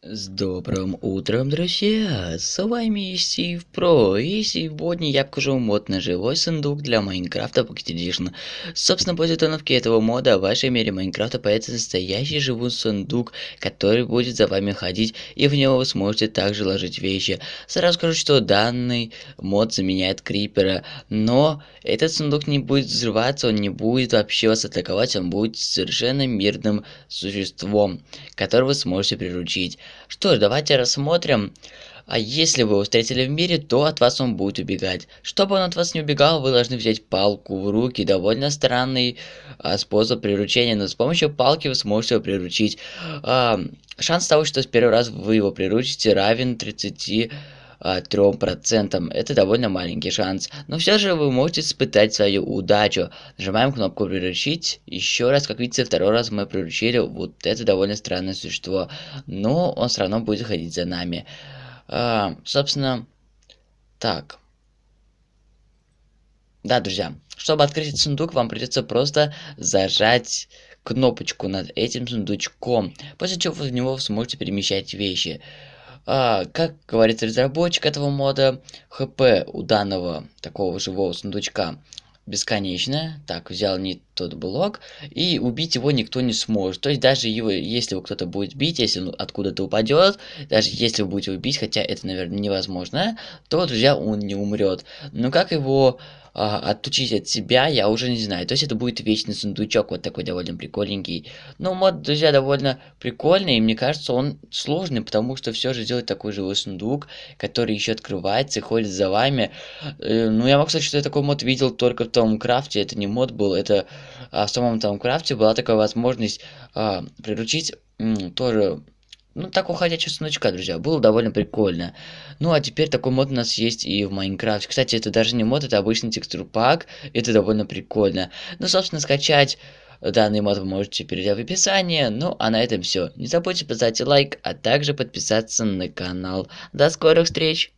С добрым утром, друзья! С вами Стив Про, и сегодня я покажу мод на живой сундук для Майнкрафта Pocket Edition. Собственно, после установки этого мода в вашей мире Майнкрафта появится настоящий живой сундук, который будет за вами ходить, и в него вы сможете также ложить вещи. Сразу скажу, что данный мод заменяет Крипера, но этот сундук не будет взрываться, он не будет вообще вас атаковать, он будет совершенно мирным существом, которого вы сможете приручить. Что ж, давайте рассмотрим. А если вы его встретили в мире, то от вас он будет убегать. Чтобы он от вас не убегал, вы должны взять палку в руки. Довольно странный а, способ приручения, но с помощью палки вы сможете его приручить. А, шанс того, что с первого раза вы его приручите, равен 30 3%. А, это довольно маленький шанс. Но все же вы можете испытать свою удачу. Нажимаем кнопку «Приручить». Еще раз, как видите, второй раз мы приручили вот это довольно странное существо. Но он все равно будет ходить за нами. А, собственно, так. Да, друзья, чтобы открыть этот сундук, вам придется просто зажать кнопочку над этим сундучком, после чего вы в него сможете перемещать вещи. А, как говорит разработчик этого мода, хп у данного такого живого сундучка бесконечно. Так, взял не тот блок, и убить его никто не сможет. То есть даже его, если его кто-то будет бить, если он откуда-то упадет, даже если вы будете убить, хотя это, наверное, невозможно, то, друзья, он не умрет. Но как его а, отучить от себя, я уже не знаю. То есть это будет вечный сундучок, вот такой довольно прикольненький. Но ну, мод, друзья, довольно прикольный, и мне кажется, он сложный, потому что все же сделать такой живой сундук, который еще открывается и ходит за вами. Э, ну, я могу сказать, что я такой мод видел только в том крафте, это не мод был, это а в самом том крафте была такая возможность а, приручить м, тоже ну, так уходящего сундучка, друзья, было довольно прикольно. Ну, а теперь такой мод у нас есть и в Майнкрафте. Кстати, это даже не мод, это обычный текстурпак. Это довольно прикольно. Ну, собственно, скачать данный мод вы можете перейдя в описание. Ну, а на этом все. Не забудьте поставить лайк, а также подписаться на канал. До скорых встреч!